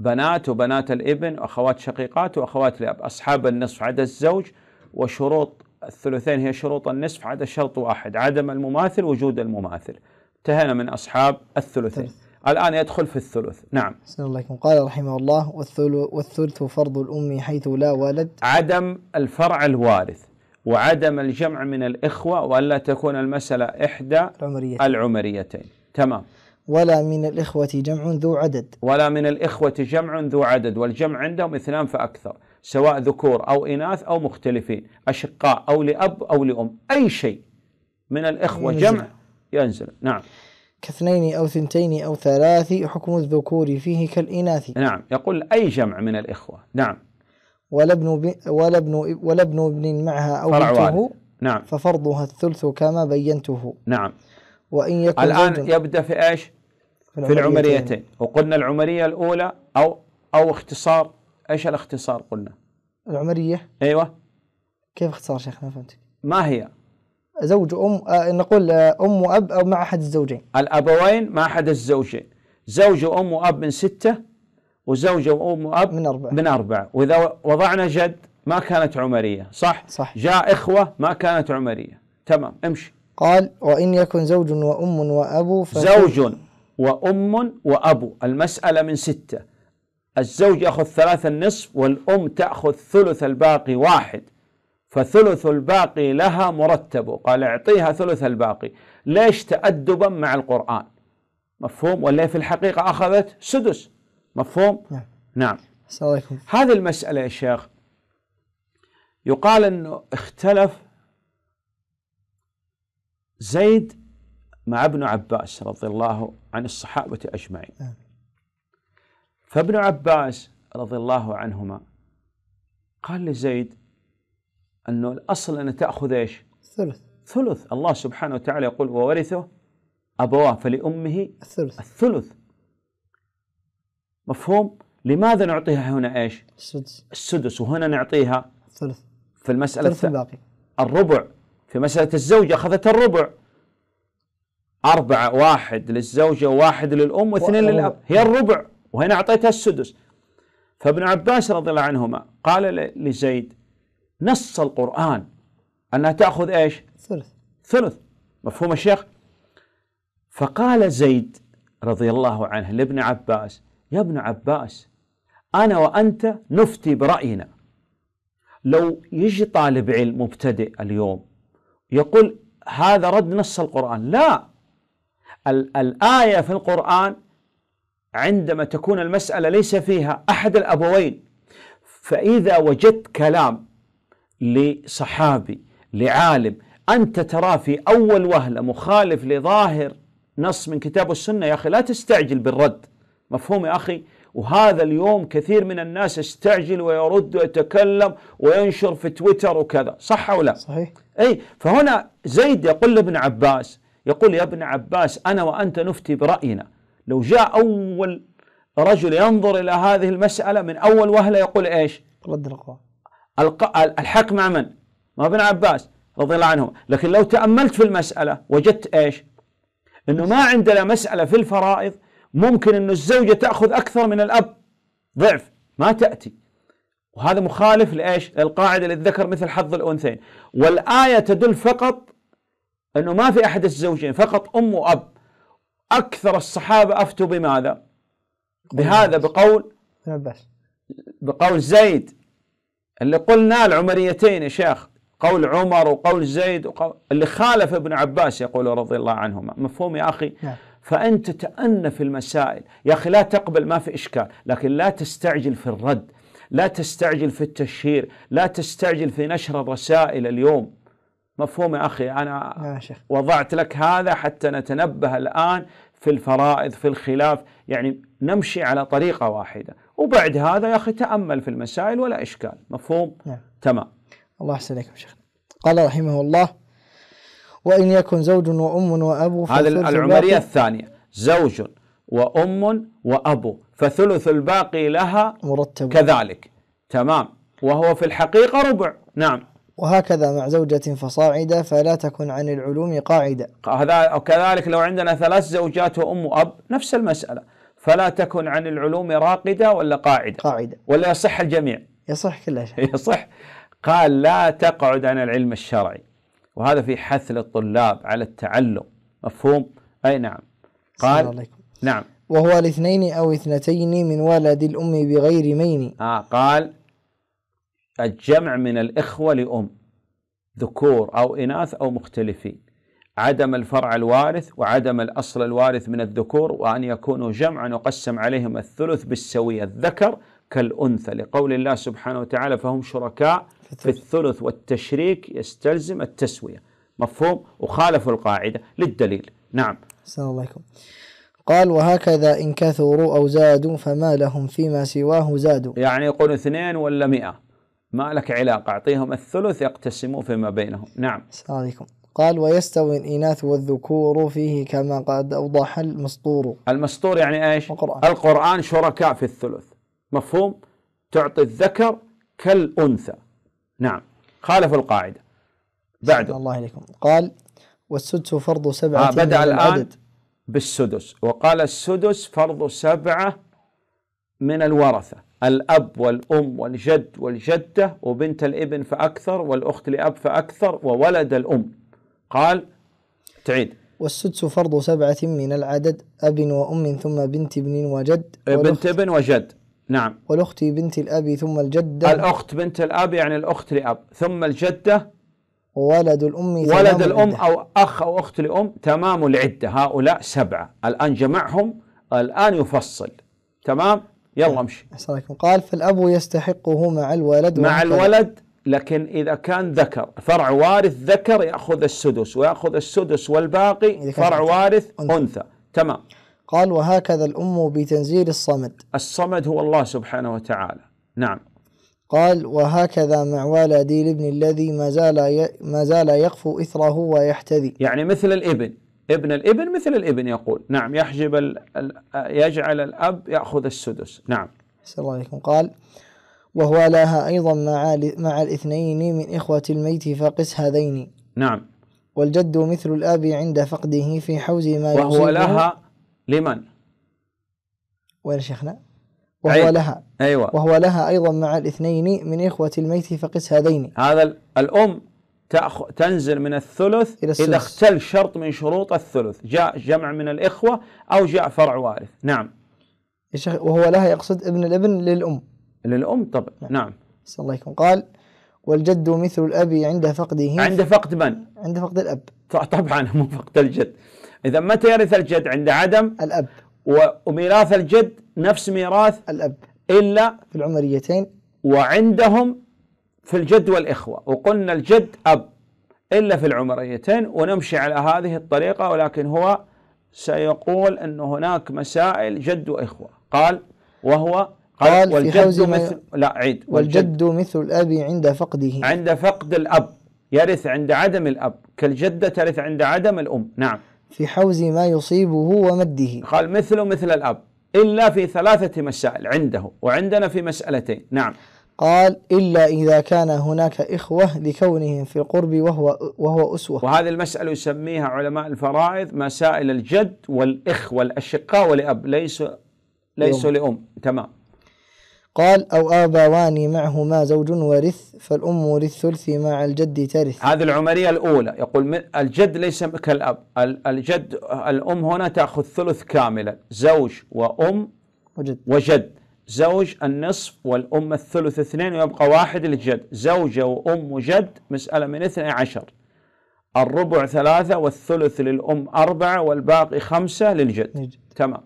بنات وبنات الابن واخوات شقيقات واخوات الاب اصحاب النصف عدا الزوج وشروط الثلثين هي شروط النصف عدا شرط واحد عدم المماثل وجود المماثل انتهينا من اصحاب الثلثين طيب. الآن يدخل في الثلث نعم بسم الله لكم قال رحمه الله والثلث فرض الأم حيث لا ولد عدم الفرع الوارث وعدم الجمع من الإخوة وألا تكون المسألة إحدى العمريتين, العمريتين. تمام ولا من الإخوة جمع ذو عدد ولا من الإخوة جمع ذو عدد والجمع عندهم اثنان فأكثر سواء ذكور أو إناث أو مختلفين أشقاء أو لأب أو لأم أي شيء من الإخوة ينزل. جمع ينزل نعم كاثنين أو ثنتين أو ثلاث حكم الذكور فيه كالإناث نعم يقول أي جمع من الإخوة نعم ولا ابن ب... ولا ابن ولا ابن معها أو بنته نعم ففرضها الثلث كما بينته نعم وإن يكن الآن زوجا يبدأ في إيش في, في العمريتين وقلنا العمرية الأولى أو أو اختصار إيش الاختصار قلنا العمرية أيوة كيف اختصار شيخ ما فهمت ما هي زوج أم آه نقول آه، أم وأب أو مع أحد الزوجين الأبوين مع أحد الزوجين زوج وأم وأب من ستة وزوجة وأم وأب من أربعة من أربعة وإذا وضعنا جد ما كانت عمرية صح؟ صح جاء إخوة ما كانت عمرية تمام امشي قال وإن يكن زوج وأم وأبو زوج وأم وأبو المسألة من ستة الزوج يأخذ ثلاثة النصف والأم تأخذ ثلث الباقي واحد فثلث الباقي لها مرتب قال اعطيها ثلث الباقي ليش تأدبا مع القرآن مفهوم ولا في الحقيقة أخذت سدس مفهوم نعم, نعم. عليكم. هذه المسألة يا شيخ يقال أنه اختلف زيد مع ابن عباس رضي الله عن الصحابة أجمعين آه. فابن عباس رضي الله عنهما قال لزيد أنه الأصل أن تأخذ إيش ثلث ثلث الله سبحانه وتعالى يقول وورثه أبواه فلأمه الثلث الثلث مفهوم لماذا نعطيها هنا إيش السدس السدس وهنا نعطيها الثلث في المسألة الثلث الباقي الربع في مسألة الزوجة أخذت الربع أربعة واحد للزوجة وواحد للأم واثنين للأب هي الربع وهنا أعطيتها السدس فابن عباس رضي الله عنهما قال لزيد نص القرآن أنها تأخذ إيش ثلث ثلث مفهوم الشيخ فقال زيد رضي الله عنه لابن عباس يا ابن عباس أنا وأنت نفتي برأينا لو يجي طالب علم مبتدئ اليوم يقول هذا رد نص القرآن لا الآية في القرآن عندما تكون المسألة ليس فيها أحد الأبوين فإذا وجدت كلام لصحابي لعالم أنت تراه في أول وهلة مخالف لظاهر نص من كتاب السنة يا أخي لا تستعجل بالرد مفهوم يا أخي وهذا اليوم كثير من الناس استعجل ويرد ويتكلم وينشر في تويتر وكذا صح أو لا صحيح أي فهنا زيد يقول لابن عباس يقول يا ابن عباس أنا وأنت نفتي برأينا لو جاء أول رجل ينظر إلى هذه المسألة من أول وهلة يقول إيش رد القوى الحق مع من مع ابن عباس رضي الله عنه لكن لو تأملت في المسألة وجدت إيش أنه ما عندنا مسألة في الفرائض ممكن انه الزوجة تأخذ أكثر من الأب ضعف ما تأتي وهذا مخالف لايش؟ للقاعده للذكر مثل حظ الانثيين والايه تدل فقط انه ما في احد الزوجين فقط ام واب اكثر الصحابه افتوا بماذا؟ بهذا بقول بقول زيد اللي قلنا العمريتين يا شيخ قول عمر وقول زيد وقول اللي خالف ابن عباس يقول رضي الله عنهما مفهوم يا أخي نعم. فأنت تأن في المسائل يا أخي لا تقبل ما في إشكال لكن لا تستعجل في الرد لا تستعجل في التشهير لا تستعجل في نشر الرسائل اليوم مفهوم يا أخي أنا وضعت لك هذا حتى نتنبه الآن في الفرائض في الخلاف يعني نمشي على طريقة واحدة وبعد هذا يا أخي تأمل في المسائل ولا إشكال مفهوم نعم. تمام الله أحسن لكم شيخ قال رحمه الله وإن يكن زوج وأم وأب هذا العمرية الثانية زوج وأم وأب فثلث الباقي لها مرتب كذلك تمام وهو في الحقيقة ربع نعم وهكذا مع زوجة فصاعدة فلا تكن عن العلوم قاعدة هذا وكذلك لو عندنا ثلاث زوجات وأم وأب نفس المسألة فلا تكن عن العلوم راقدة ولا قاعدة قاعدة ولا يصح الجميع يصح كل شيء يصح قال لا تقعد عن العلم الشرعي وهذا في حث للطلاب على التعلم مفهوم أي نعم قال نعم وهو الاثنين أو اثنتين من ولد الأم بغير مين آه قال الجمع من الإخوة لأم ذكور أو إناث أو مختلفين عدم الفرع الوارث وعدم الأصل الوارث من الذكور وأن يكونوا جمعا وقسم عليهم الثلث بالسوية الذكر كالأنثى لقول الله سبحانه وتعالى فهم شركاء في الثلث والتشريك يستلزم التسوية مفهوم وخالفوا القاعدة للدليل نعم السلام عليكم قال وهكذا إن كثروا أو زادوا فما لهم فيما سواه زادوا يعني يقول اثنين ولا مئة ما لك علاقة أعطيهم الثلث يقتسموا فيما بينهم نعم السلام عليكم قال ويستوي الإناث والذكور فيه كما قد أوضح المسطور المسطور يعني إيش القرآن, القرآن شركاء في الثلث مفهوم تعطي الذكر كالأنثى نعم خالف القاعدة بعد الله عليكم قال والسدس فرض سبعة آه بدأ الآن عدد. بالسدس وقال السدس فرض سبعة من الورثة الأب والأم والجد والجدة وبنت الابن فأكثر والأخت لأب فأكثر وولد الأم قال تعيد والسدس فرض سبعة من العدد أب وأم ثم بنت ابن وجد إيه، بنت ابن وجد نعم والأخت بنت الأب ثم الجدة الأخت بنت الأب يعني الأخت لأب ثم الجدة ولد الأم ولد الأم أو أخ أو أخت لأم تمام العدة هؤلاء سبعة الآن جمعهم الآن يفصل تمام يلا طيب، امشي قال فالأب يستحقه مع الولد مع الولد لكن إذا كان ذكر فرع وارث ذكر يأخذ السدس ويأخذ السدس والباقي فرع وارث أنثى, أنثى. تمام قال وهكذا الأم بتنزيل الصمد الصمد هو الله سبحانه وتعالى نعم قال وهكذا مع والدي الابن الذي ما زال ما زال يقفو اثره ويحتذي يعني مثل الابن ابن الابن مثل الابن يقول نعم يحجب الـ الـ يجعل الاب ياخذ السدس نعم الله عليكم قال وهو لها ايضا مع مع الاثنين من اخوه الميت فقس هذين نعم والجد مثل الاب عند فقده في حوز ما وهو لها لمن؟ وين شيخنا؟ وهو أي. لها أيوة وهو لها أيضا مع الاثنين من إخوة الميت فقس هذين هذا الأم تأخ... تنزل من الثلث إلى السلس. إذا اختل شرط من شروط الثلث جاء جمع من الإخوة أو جاء فرع وارث نعم وهو لها يقصد ابن الابن للأم للأم طبعا نعم. نعم, صلى الله يكون قال والجد مثل الأب عند فقده عند فقد من؟ عند فقد الأب طبعا مو فقد الجد إذا متى يرث الجد؟ عند عدم الأب وميراث الجد نفس ميراث الأب إلا في العمريتين وعندهم في الجد والإخوة وقلنا الجد أب إلا في العمريتين ونمشي على هذه الطريقة ولكن هو سيقول أن هناك مسائل جد وإخوة قال وهو قال, قال في حوز مثل لا عيد والجد, والجد مثل الأب عند فقده عند فقد الأب يرث عند عدم الأب كالجدة ترث عند عدم الأم نعم في حوز ما يصيبه ومده قال مثله مثل الأب إلا في ثلاثة مسائل عنده وعندنا في مسألتين نعم قال إلا إذا كان هناك إخوة لكونهم في القرب وهو وهو أسوة وهذه المسألة يسميها علماء الفرائض مسائل الجد والإخوة الأشقاء والأب ليس ليسوا لأم تمام قال أو آباوان معهما زوج ورث فالأم للثلث مع الجد ترث هذه العمرية الأولى يقول الجد ليس كالأب الجد الأم هنا تأخذ ثلث كاملا زوج وأم وجد, وجد زوج النصف والأم الثلث اثنين ويبقى واحد للجد زوجة وأم وجد مسألة من اثنى عشر الربع ثلاثة والثلث للأم أربعة والباقي خمسة للجد تمام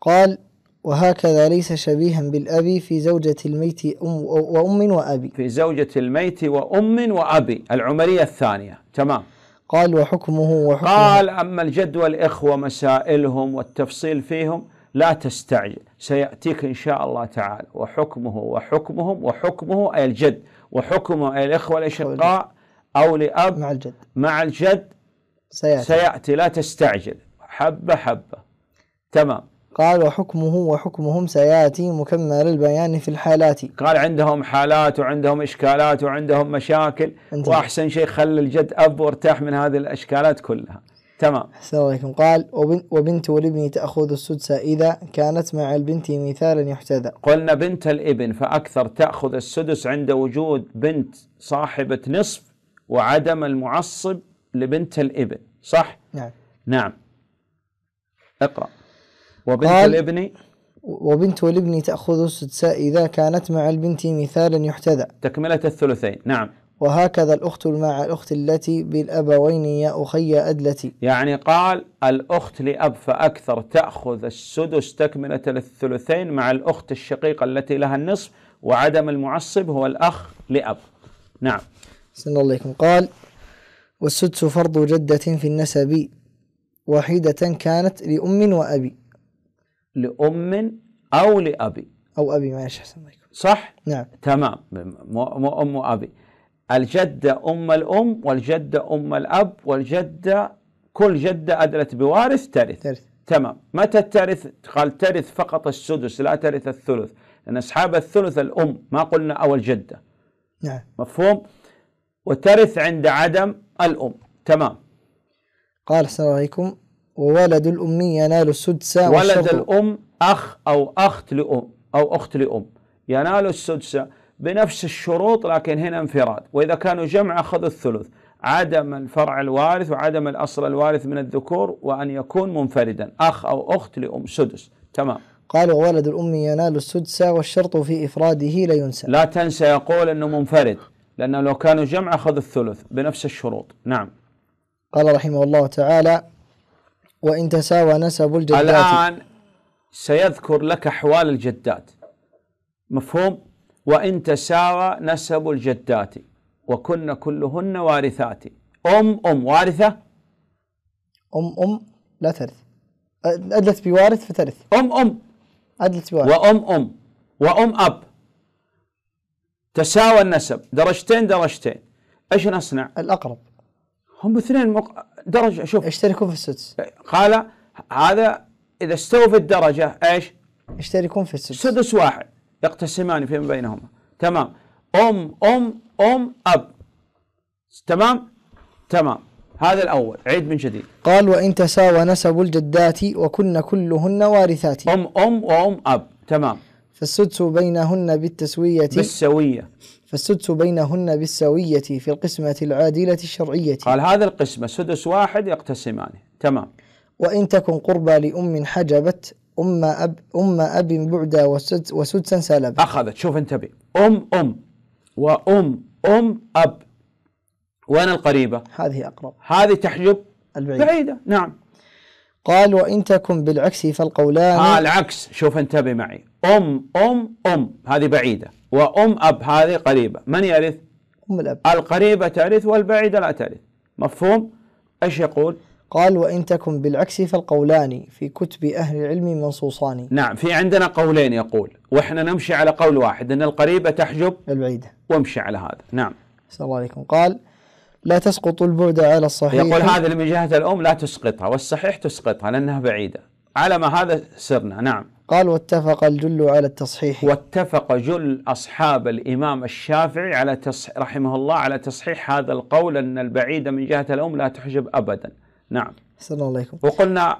قال وهكذا ليس شبيها بالأب في زوجة الميت أم وأم وأبي في زوجة الميت وأم وأبي العمرية الثانية تمام قال وحكمه وحكمه قال أما الجد والإخوة مسائلهم والتفصيل فيهم لا تستعجل سيأتيك إن شاء الله تعالى وحكمه وحكمهم وحكمه أي الجد وحكمه أي الإخوة الأشقاء أو لأب مع الجد مع الجد سيأتي, سيأتي لا تستعجل حبة حبة تمام قال وحكمه وحكمهم سياتي مكمل البيان في الحالات قال عندهم حالات وعندهم اشكالات وعندهم مشاكل انت واحسن شيء خل الجد اب وارتاح من هذه الاشكالات كلها تمام السلام عليكم قال وبنت الابن تاخذ السدس اذا كانت مع البنت مثالا يحتذى قلنا بنت الابن فاكثر تاخذ السدس عند وجود بنت صاحبه نصف وعدم المعصب لبنت الابن صح نعم نعم اقرأ وبنت الابن وبنت الابن تأخذ السدس إذا كانت مع البنت مثالا يحتذى تكملة الثلثين نعم وهكذا الأخت مع الأخت التي بالأبوين يا أخي أدلتي يعني قال الأخت لأب فأكثر تأخذ السدس تكملة الثلثين مع الأخت الشقيقة التي لها النصف وعدم المعصب هو الأخ لأب نعم سن الله عليكم قال والسدس فرض جدة في النسب واحدة كانت لأم وأبي لأم أو لأبي أو أبي معلش أحسن لكم صح؟ نعم تمام مو أم وأبي الجدة أم الأم والجدة أم الأب والجدة كل جدة أدلت بوارث ترث ترث تمام متى ترث؟ قال ترث فقط السدس لا ترث الثلث لأن أصحاب الثلث الأم ما قلنا أو الجدة نعم مفهوم؟ وترث عند عدم الأم تمام قال السلام عليكم وولد الأمي ينال السدس ولد الأم أخ أو أخت لأم أو أخت لأم ينال السدس بنفس الشروط لكن هنا انفراد وإذا كانوا جمع أخذوا الثلث عدم الفرع الوارث وعدم الأصل الوارث من الذكور وأن يكون منفردا أخ أو أخت لأم سدس تمام قال وولد الأم ينال السدس والشرط في إفراده لا ينسى لا تنسى يقول أنه منفرد لأنه لو كانوا جمع أخذ الثلث بنفس الشروط نعم قال رحمه الله تعالى وإن تساوى نسب الجدات الآن سيذكر لك أحوال الجدات مفهوم وإن تساوى نسب الجدات وكن كلهن وارثات أم أم وارثة أم أم لا ترث أدلت بوارث فترث أم أم أدلت بوارث وأم أم وأم أب تساوى النسب درجتين درجتين ايش نصنع؟ الأقرب هم اثنين مق... درجة شوف يشتركون في السدس قال هذا إذا استوفت الدرجة إيش يشتركون في السدس سدس واحد يقتسمان فيما بينهما تمام أم أم أم أب تمام تمام هذا الأول عيد من جديد قال وإن تساوى نسب الجدات وكن كلهن وارثات أم أم وأم أب تمام فالسدس بينهن بالتسوية بالسوية فالسدس بينهن بالسوية في القسمة العادلة الشرعية قال هذا القسمة سدس واحد يقتسمان تمام وإن تكن قربى لأم حجبت أم أب أم أب بعدا وسدس وسدسا سالبا أخذت شوف انتبه أم أم وأم أم أب وين القريبة؟ هذه أقرب هذه تحجب البعيدة بعيدة نعم قال وإن تكن بالعكس فالقولان ها آه، العكس شوف انتبه معي أم أم أم هذه بعيدة وأم أب هذه قريبة من يرث؟ أم الأب القريبة ترث والبعيدة لا ترث مفهوم؟ إيش يقول؟ قال وإن تكن بالعكس فالقولان في كتب أهل العلم منصوصان نعم في عندنا قولين يقول وإحنا نمشي على قول واحد أن القريبة تحجب البعيدة وامشي على هذا نعم صلى الله عليكم قال لا تسقط البعد على الصحيح يقول هذا من جهة الأم لا تسقطها والصحيح تسقطها لأنها بعيدة على ما هذا سرنا نعم قال واتفق الجل على التصحيح واتفق جل أصحاب الإمام الشافعي على تصح رحمه الله على تصحيح هذا القول أن البعيدة من جهة الأم لا تحجب أبدا نعم السلام عليكم وقلنا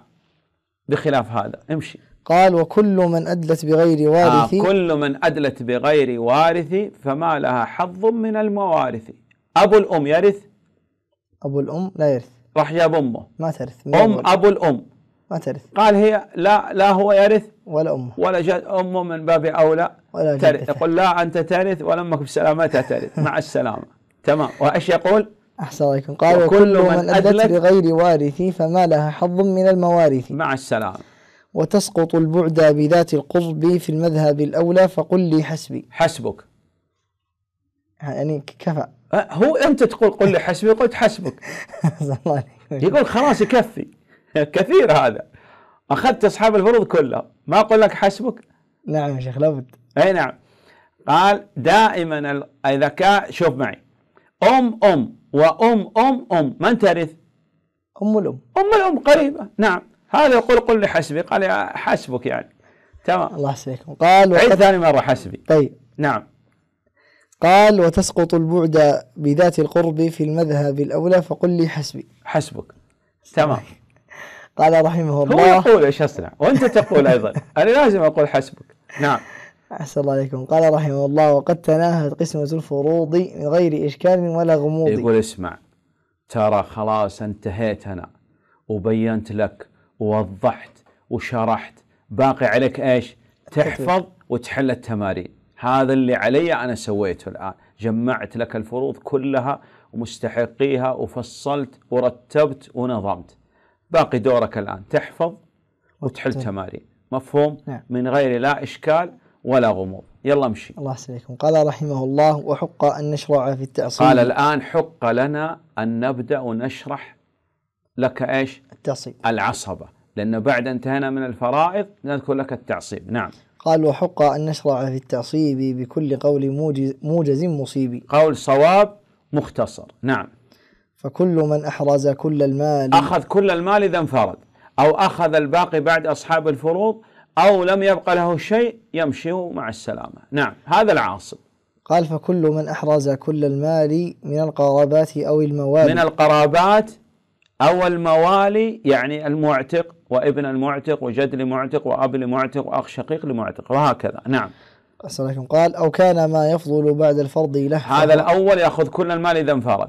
بخلاف هذا امشي قال وكل من أدلت بغير وارث آه كل من أدلت بغير وارث فما لها حظ من الموارث أبو الأم يرث أبو الأم لا يرث راح جاب أمه ما ترث أم أبو الأم ما ترث قال هي لا لا هو يرث ولا امه ولا جد امه من باب اولى ولا ترث يقول لا انت ترث ولا امك بسلامتها ترث مع السلامه تمام وايش يقول؟ احسن عليكم قال وكل من, من ادلت بغير وارث فما لها حظ من الموارث مع السلامه وتسقط البعد بذات القطب في المذهب الاولى فقل لي حسبي حسبك يعني كفى أه، هو انت تقول قل لي حسبي قلت حسبك يقول خلاص يكفي كثير هذا اخذت اصحاب الفروض كلها ما اقول لك حسبك نعم يا شيخ لابد اي نعم قال دائما الذكاء شوف معي ام ام وام ام ام من ترث؟ ام الام ام الام قريبه نعم هذا يقول قل لحسبي قال حسبك يعني تمام الله يحسبكم قال وقد... ثاني مره حسبي طيب نعم قال وتسقط البعد بذات القرب في المذهب الاولى فقل لي حسبي حسبك تمام قال رحمه الله هو يقول ايش اصنع وانت تقول ايضا انا لازم اقول حسبك نعم أحسن الله عليكم قال رحمه الله وقد تناهت قسمة الفروض من غير إشكال ولا غموض يقول اسمع ترى خلاص انتهيت أنا وبينت لك ووضحت وشرحت باقي عليك إيش تحفظ وتحل التمارين هذا اللي علي أنا سويته الآن جمعت لك الفروض كلها ومستحقيها وفصلت ورتبت ونظمت باقي دورك الان تحفظ وتحل تمارين مفهوم نعم. من غير لا اشكال ولا غموض يلا امشي الله يسلمكم قال رحمه الله وحق ان نشرع في التعصيب قال الان حق لنا ان نبدا ونشرح لك ايش؟ التعصيب العصبه لانه بعد انتهينا من الفرائض نذكر لك التعصيب نعم قال وحق ان نشرع في التعصيب بكل قول موجز, موجز مصيب قول صواب مختصر نعم فكل من أحرز كل المال أخذ كل المال إذا انفرد أو أخذ الباقي بعد أصحاب الفروض أو لم يبقى له شيء يمشي مع السلامة نعم هذا العاصب قال فكل من أحرز كل المال من القرابات أو الموالي من القرابات أو الموالي يعني المعتق وابن المعتق وجد لمعتق وأب لمعتق وأخ شقيق لمعتق وهكذا نعم قال أو كان ما يفضل بعد الفرض له هذا الأول يأخذ كل المال إذا انفرد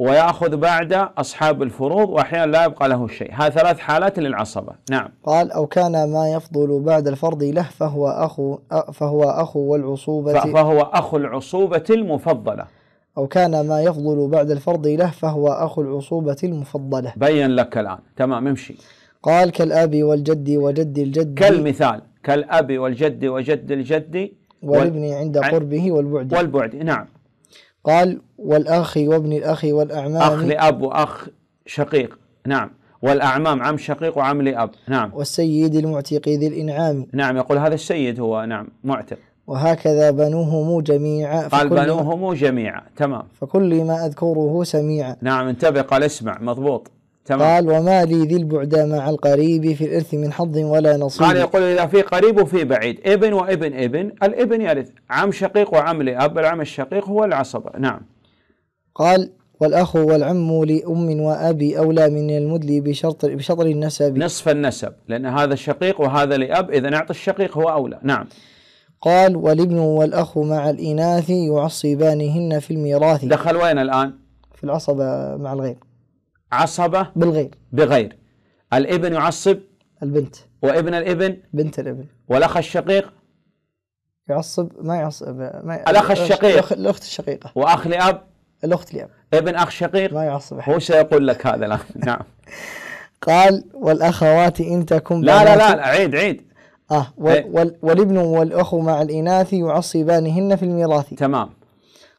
ويأخذ بعد أصحاب الفروض وأحيانا لا يبقى له شيء هذه ثلاث حالات للعصبة نعم قال أو كان ما يفضل بعد الفرض له فهو أخو فهو أخو والعصوبة فهو أخو العصوبة المفضلة أو كان ما يفضل بعد الفرض له فهو أخو العصوبة المفضلة بين لك الآن تمام امشي قال كالأبي والجد وجد الجد كالمثال كالأبي والجد وجد الجد والابن عند قربه والبعد والبعد نعم قال والأخ وابن الأخ والأعمام أخ لأب وأخ شقيق نعم والأعمام عم شقيق وعم لأب نعم والسيد المعتق ذي الإنعام نعم يقول هذا السيد هو نعم معتق وهكذا بنوهم جميعا قال بنوهم جميعا تمام فكل ما أذكره سميعا نعم انتبه قال اسمع مضبوط تمام. قال وما لي ذي البعد مع القريب في الإرث من حظ ولا نصيب قال يقول إذا في قريب وفي بعيد ابن وابن ابن الابن يرث عم شقيق وعم لأب العم الشقيق هو العصبة نعم قال والأخ والعم لأم وأبي أولى من المدلي بشرط بشطر النسب نصف النسب لأن هذا شقيق وهذا لأب إذا اعطى الشقيق هو أولى نعم قال والابن والأخ مع الإناث يعصبانهن في الميراث دخل وين الآن؟ في العصبة مع الغير عصبة بالغير بغير الابن يعصب البنت وابن الابن بنت الابن والأخ الشقيق يعصب ما يعصب ما ي... الأخ الشقيق الأخت الشقيقة وأخ لأب الأخت لأب ابن أخ شقيق ما يعصب أحد هو سيقول لك هذا الآن نعم قال والأخوات إن تكن لا لا لا عيد عيد آه إيه. وال والابن والأخ مع الإناث يعصبانهن في الميراث تمام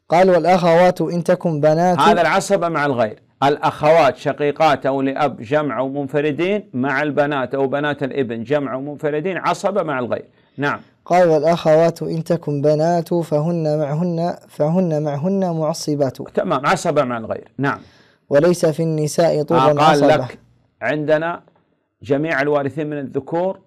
قال والأخوات إن تكن بنات هذا العصبة مع الغير الأخوات شقيقات أو لأب جمع ومنفردين مع البنات أو بنات الابن جمع ومنفردين عصبة مع الغير نعم قال والأخوات إن تكن بنات فهن معهن فهن معهن معصبات تمام عصبة مع الغير نعم وليس في النساء طول آه قال لك عندنا جميع الوارثين من الذكور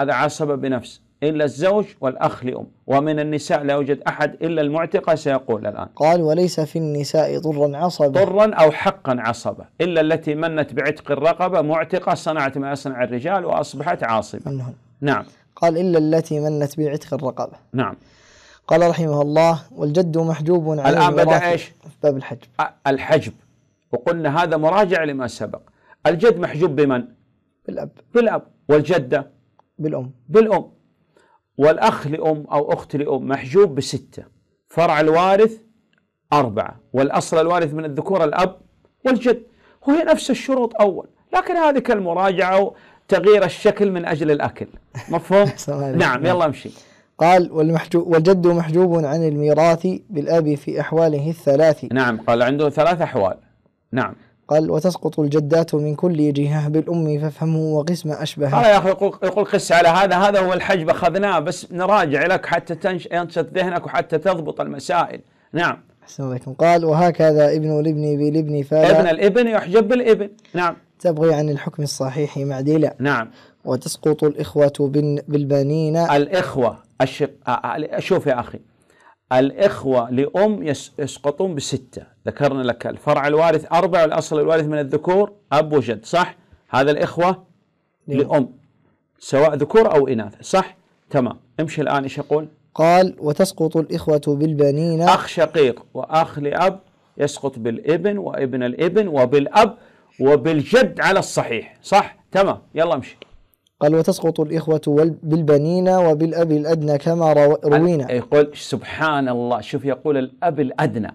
هذا عصبة بنفس إلا الزوج والأخ لأم ومن النساء لا يوجد أحد إلا المعتقة سيقول الآن قال وليس في النساء ضرا عصبة ضرا أو حقا عصبة إلا التي منت بعتق الرقبة معتقة صنعت ما يصنع الرجال وأصبحت عاصبة منهم. نعم قال إلا التي منت بعتق الرقبة نعم قال رحمه الله والجد محجوب على الآن بدأ إيش باب الحجب الحجب وقلنا هذا مراجع لما سبق الجد محجوب بمن بالأب بالأب والجدة بالأم بالأم والأخ لأم أو أخت لأم محجوب بستة فرع الوارث أربعة والأصل الوارث من الذكور الأب والجد وهي نفس الشروط أول لكن هذه كالمراجعة تغيير الشكل من أجل الأكل مفهوم؟ نعم يلا نعم. امشي قال والمحجوب والجد محجوب عن الميراث بالأب في أحواله الثلاث نعم قال عنده ثلاث أحوال نعم قال وتسقط الجدات من كل جهة بالأم فافهموا وقسم أشبه هذا يا أخي يقول قس على هذا هذا هو الحجب أخذناه بس نراجع لك حتى ينشط ذهنك وحتى تضبط المسائل نعم أحسن لكم قال وهكذا ابن الابن بالابن فلا ابن الابن يحجب بالابن نعم تبغي عن الحكم الصحيح معديلا نعم وتسقط الإخوة بالبنين الإخوة الشق... شوف يا أخي الإخوة لأم يسقطون بستة ذكرنا لك الفرع الوارث أربع والأصل الوارث من الذكور أب وجد صح هذا الإخوة نعم. لأم سواء ذكور أو إناث صح تمام امشي الآن إيش يقول قال وتسقط الإخوة بالبنين أخ شقيق وأخ لأب يسقط بالابن وابن الابن وبالأب وبالجد على الصحيح صح تمام يلا امشي قال وتسقط الإخوة بالبنين وبالأب الأدنى كما روينا يقول سبحان الله شوف يقول الأب الأدنى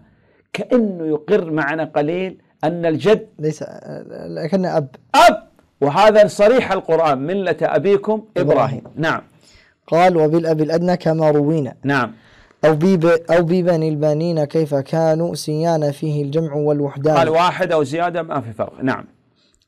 كأنه يقر معنا قليل أن الجد ليس لكن أب أب وهذا صريح القرآن ملة أبيكم إبراهيم نعم قال وبالأب الأدنى كما روينا نعم أو بيب أو ببني البنين كيف كانوا سيان فيه الجمع والوحدان قال واحد أو زيادة ما في فرق نعم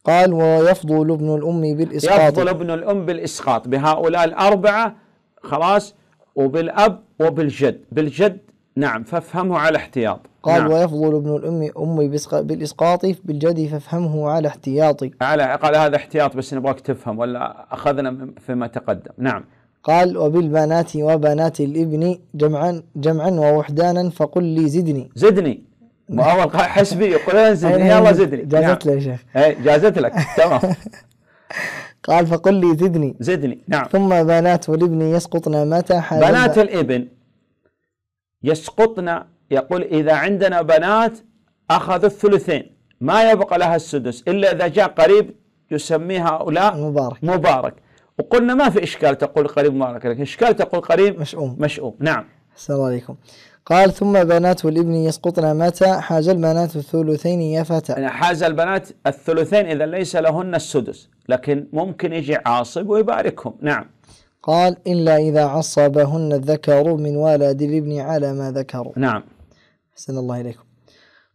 قال ويفضل ابن الأم بالإسقاط يفضل ابن الأم بالإسقاط بهؤلاء الأربعة خلاص وبالأب وبالجد بالجد نعم فافهمه على احتياط قال نعم. ويفضل ابن الأم أمي بالإسقاط بالجد فافهمه على احتياطي على قال هذا احتياط بس نبغاك تفهم ولا أخذنا فيما تقدم نعم قال وبالبنات وبنات الابن جمعا جمعا ووحدانا فقل لي زدني زدني مؤول حسبي يقول لنا زدني يلا زدني جازت نعم. لي يا شيخ اي جازت لك تمام قال فقل لي زدني زدني نعم ثم بنات والابن يسقطن متى حال بنات الابن يسقطن يقول إذا عندنا بنات أخذوا الثلثين ما يبقى لها السدس إلا إذا جاء قريب يسميه هؤلاء مبارك مبارك وقلنا ما في إشكال تقول قريب مبارك لكن إشكال تقول قريب مشؤوم مشؤوم نعم السلام عليكم قال ثم بنات الابن يسقطن متى حاز البنات الثلثين يا فتى يعني حاز البنات الثلثين إذا ليس لهن السدس لكن ممكن يجي عاصب ويباركهم نعم قال إلا إذا عصبهن الذكر من ولد الابن على ما ذكروا نعم أحسن الله إليكم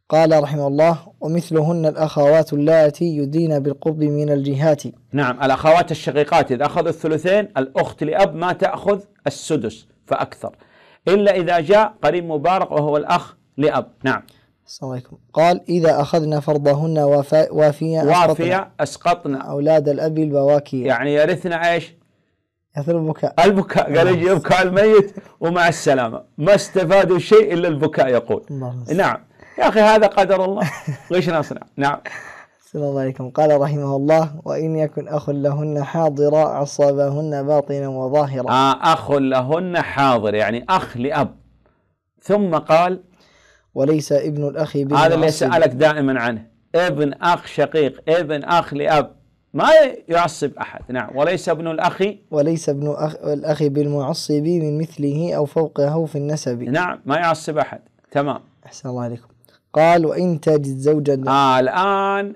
قال رحمه الله ومثلهن الأخوات اللاتي يدين بالقرب من الجهات نعم الأخوات الشقيقات إذا أخذوا الثلثين الأخت لأب ما تأخذ السدس فأكثر إلا إذا جاء قريب مبارك وهو الأخ لأب نعم السلام عليكم قال إذا أخذنا فرضهن وافيا وافيا أسقطنا أولاد الأب البواكي يعني يرثنا إيش يرثنا البكاء البكاء قال يجي نعم. يبكى الميت ومع السلامة ما استفادوا شيء إلا البكاء يقول نعم يا أخي هذا قدر الله ليش نصنع نعم السلام عليكم قال رحمه الله وإن يكن أخ لهن حاضرا عصابهن باطنا وظاهرا آه أخ لهن حاضر يعني أخ لأب ثم قال وليس ابن الأخ ابن هذا اللي سألك دائما عنه ابن أخ شقيق ابن أخ لأب ما يعصب أحد نعم وليس ابن الأخ وليس ابن أخ الأخ بالمعصب من مثله أو فوقه في النسب نعم ما يعصب أحد تمام أحسن الله عليكم قال وإن تجد زوجا آه الآن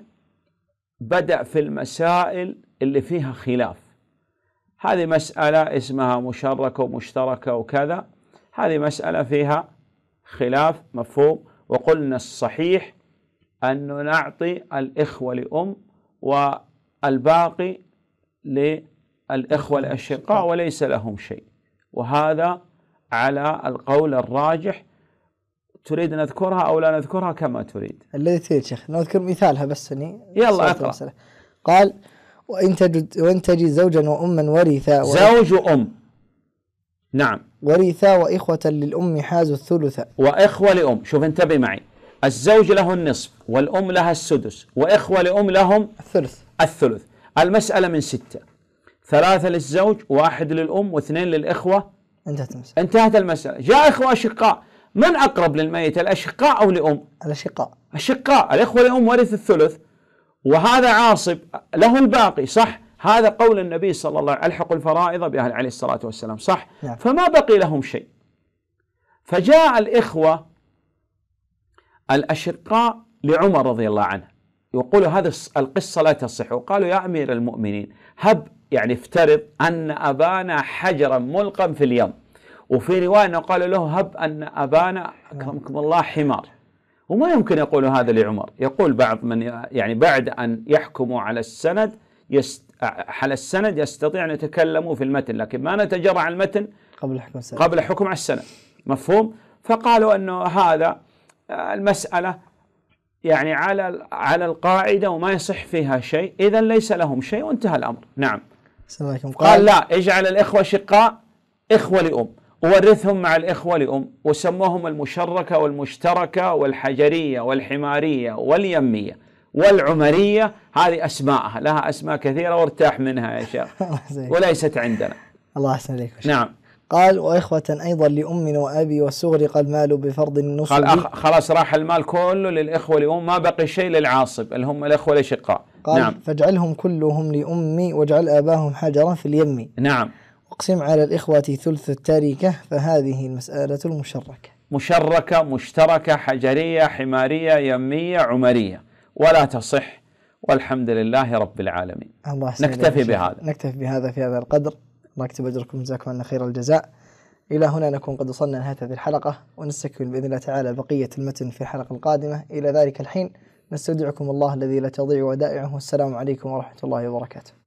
بدأ في المسائل اللي فيها خلاف هذه مسألة اسمها مشركة ومشتركة وكذا هذه مسألة فيها خلاف مفهوم وقلنا الصحيح أن نعطي الإخوة لأم والباقي للإخوة الأشقاء وليس لهم شيء وهذا على القول الراجح تريد ان نذكرها او لا نذكرها كما تريد الذي تريد شيخ نذكر مثالها بس اني يلا اقرا المسألة. قال وان تجد وان تجد زوجا واما ورثا زوج وام نعم ورثا واخوة للام حازوا الثلث واخوة لام شوف انتبه معي الزوج له النصف والام لها السدس واخوة لام لهم الثلث الثلث المسألة من ستة ثلاثة للزوج واحد للأم واثنين للإخوة انتهت المسألة انتهت المسألة جاء إخوة أشقاء من أقرب للميت الأشقاء أو لأم الأشقاء الاشقاء الإخوة لأم ورث الثلث وهذا عاصب له الباقي صح هذا قول النبي صلى الله عليه وسلم ألحق الفرائض بأهل عليه الصلاة والسلام صح نعم. فما بقي لهم شيء فجاء الإخوة الأشقاء لعمر رضي الله عنه يقول هذه القصة لا تصح وقالوا يا أمير المؤمنين هب يعني افترض أن أبانا حجرا ملقا في اليم وفي رواية أنه قال له هب أن أبانا أكرمكم الله حمار وما يمكن يقول هذا لعمر يقول بعض من يعني بعد أن يحكموا على السند يست على السند يستطيع أن يتكلموا في المتن لكن ما نتجرع على المتن قبل حكم السند قبل حكم على السند مفهوم فقالوا أنه هذا آه، المسألة يعني على على القاعدة وما يصح فيها شيء إذا ليس لهم شيء وانتهى الأمر نعم قال لا اجعل الإخوة شقاء إخوة لأم وورثهم مع الإخوة لأم وسموهم المشركة والمشتركة والحجرية والحمارية واليمية والعمرية هذه أسماءها لها أسماء كثيرة وارتاح منها يا شيخ وليست عندنا الله أحسن عليك نعم قال وإخوة أيضا لأم وأبي وسغرق المال بفرض النصب قال خلاص راح المال كله للإخوة لأم ما بقي شيء للعاصب اللي هم الإخوة الأشقاء قال نعم فاجعلهم كلهم لأمي واجعل آباهم حجرا في اليم نعم أقسم على الإخوة ثلث التركة فهذه المسألة المشركة مشركة مشتركة حجرية حمارية يمية عمرية ولا تصح والحمد لله رب العالمين الله نكتفي بهذا نكتفي بهذا في هذا القدر الله يكتب أجركم جزاكم الله خير الجزاء إلى هنا نكون قد وصلنا نهايه هذه الحلقة ونستكمل بإذن الله تعالى بقية المتن في الحلقة القادمة إلى ذلك الحين نستودعكم الله الذي لا تضيع ودائعه والسلام عليكم ورحمة الله وبركاته